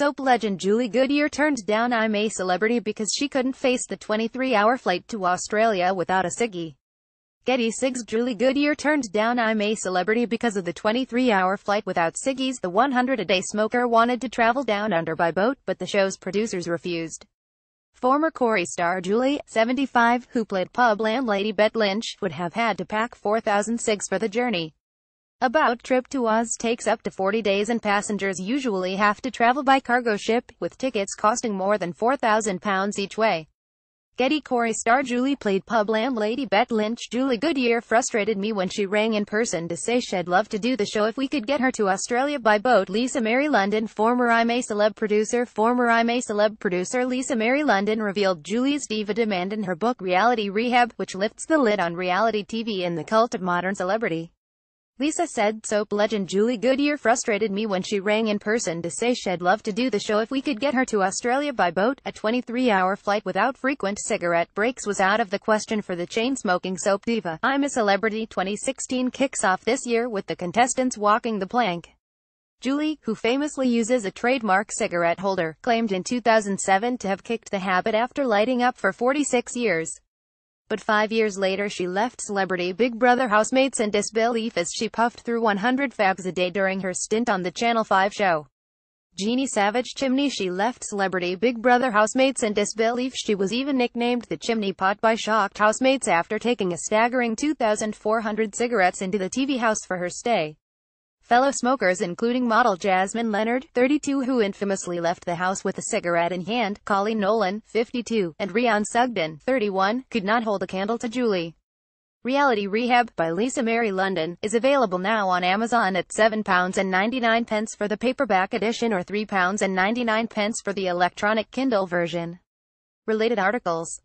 soap legend Julie Goodyear turned down I'm a Celebrity because she couldn't face the 23-hour flight to Australia without a ciggy. Getty Sigs Julie Goodyear turned down I'm a Celebrity because of the 23-hour flight without ciggies. The 100-a-day smoker wanted to travel down under by boat, but the show's producers refused. Former Corey star Julie, 75, who played pub landlady Bet Lynch, would have had to pack 4,000 cigs for the journey. About trip to Oz takes up to 40 days and passengers usually have to travel by cargo ship, with tickets costing more than £4,000 each way. Getty Corey star Julie played pub landlady Bet Lynch. Julie Goodyear frustrated me when she rang in person to say she'd love to do the show if we could get her to Australia by boat. Lisa Mary London, former I'm a Celeb producer Former I'm a Celeb producer Lisa Mary London revealed Julie's diva demand in her book Reality Rehab, which lifts the lid on reality TV and the cult of modern celebrity. Lisa said soap legend Julie Goodyear frustrated me when she rang in person to say she'd love to do the show if we could get her to Australia by boat. A 23-hour flight without frequent cigarette breaks was out of the question for the chain-smoking soap diva. I'm a Celebrity 2016 kicks off this year with the contestants walking the plank. Julie, who famously uses a trademark cigarette holder, claimed in 2007 to have kicked the habit after lighting up for 46 years. But five years later she left Celebrity Big Brother housemates in disbelief as she puffed through 100 fags a day during her stint on the Channel 5 show. Jeannie Savage Chimney She left Celebrity Big Brother housemates in disbelief She was even nicknamed the Chimney Pot by shocked housemates after taking a staggering 2,400 cigarettes into the TV house for her stay. Fellow smokers including model Jasmine Leonard, 32 who infamously left the house with a cigarette in hand, Colleen Nolan, 52, and Ryan Sugden, 31, could not hold a candle to Julie. Reality Rehab, by Lisa Mary London, is available now on Amazon at £7.99 for the paperback edition or £3.99 for the electronic Kindle version. Related articles